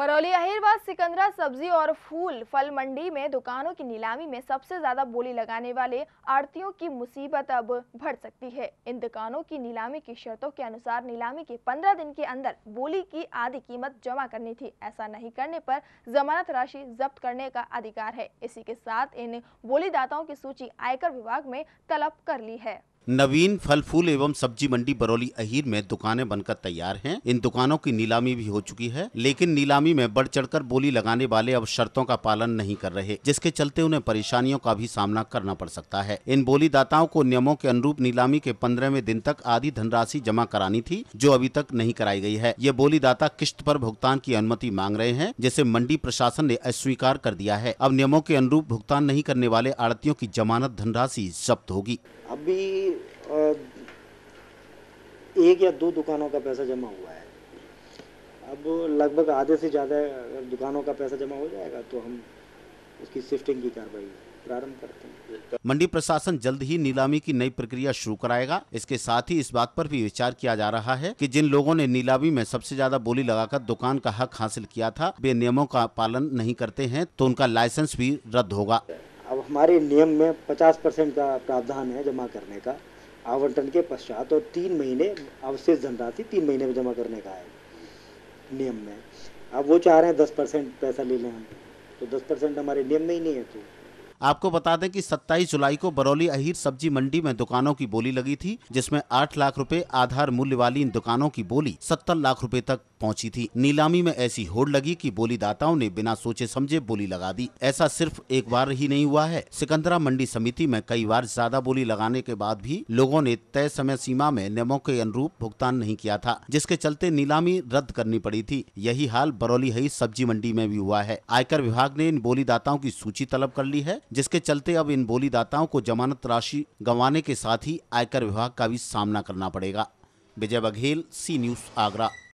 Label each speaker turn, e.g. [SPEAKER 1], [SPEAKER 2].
[SPEAKER 1] बरौली अहिरवा सिकंदरा सब्जी और फूल फल मंडी में दुकानों की नीलामी में सबसे ज्यादा बोली लगाने वाले आड़तियों की मुसीबत अब बढ़ सकती है इन दुकानों की नीलामी की शर्तों के अनुसार नीलामी के 15 दिन के अंदर बोली की आधी कीमत जमा करनी थी ऐसा नहीं करने पर जमानत राशि जब्त करने का अधिकार है इसी के साथ इन बोलीदाताओं की सूची आयकर विभाग में तलब कर ली है
[SPEAKER 2] नवीन फल फूल एवं सब्जी मंडी बरौली अहीर में दुकानें बनकर तैयार हैं इन दुकानों की नीलामी भी हो चुकी है लेकिन नीलामी में बढ़ चढ़कर बोली लगाने वाले अब शर्तों का पालन नहीं कर रहे जिसके चलते उन्हें परेशानियों का भी सामना करना पड़ सकता है इन बोलीदाताओं को नियमों के अनुरूप नीलामी के पंद्रहवें दिन तक आधी धनराशि जमा करानी थी जो अभी तक नहीं कराई गई है ये बोलीदाता किश्त आरोप भुगतान की अनुमति मांग रहे हैं जिसे मंडी प्रशासन ने अस्वीकार कर दिया है अब नियमों के अनुरूप भुगतान नहीं करने वाले आड़तियों की जमानत धनराशि जब्त होगी
[SPEAKER 3] अभी एक या दो दुकानों का पैसा जमा हुआ है अब लगभग आधे से ज़्यादा अगर दुकानों का पैसा जमा हो जाएगा तो हम उसकी शिफ्टिंग की कार्रवाई प्रारंभ
[SPEAKER 1] करते
[SPEAKER 2] हैं मंडी प्रशासन जल्द ही नीलामी की नई प्रक्रिया शुरू कराएगा इसके साथ ही इस बात पर भी विचार किया जा रहा है कि जिन लोगों ने नीलामी में सबसे ज्यादा बोली लगाकर दुकान का हक हासिल किया था वे नियमों का पालन नहीं करते हैं तो उनका लाइसेंस भी रद्द होगा
[SPEAKER 3] अब हमारे नियम में 50 परसेंट का प्रावधान है जमा करने का आवंटन के पश्चात और तीन महीने अवशेष धनराशि तीन महीने में जमा करने का है नियम में अब वो चाह रहे हैं दस परसेंट पैसा ले लें हम तो दस परसेंट हमारे नियम में ही नहीं है तो
[SPEAKER 2] आपको बता दें कि 27 जुलाई को बरौली अहिर सब्जी मंडी में दुकानों की बोली लगी थी जिसमें 8 लाख रुपए आधार मूल्य वाली इन दुकानों की बोली 70 लाख रुपए तक पहुंची थी नीलामी में ऐसी होड़ लगी कि बोलीदाताओं ने बिना सोचे समझे बोली लगा दी ऐसा सिर्फ एक बार ही नहीं हुआ है सिकंदरा मंडी समिति में कई बार ज्यादा बोली लगाने के बाद भी लोगों ने तय समय सीमा में नियमों के अनुरूप भुगतान नहीं किया था जिसके चलते नीलामी रद्द करनी पड़ी थी यही हाल बरौली हई सब्जी मंडी में भी हुआ है आयकर विभाग ने इन बोलीदाताओं की सूची तलब कर ली है जिसके चलते अब इन बोलीदाताओं को जमानत राशि गंवाने के साथ ही आयकर विभाग का भी सामना करना पड़ेगा विजय बघेल सी न्यूज आगरा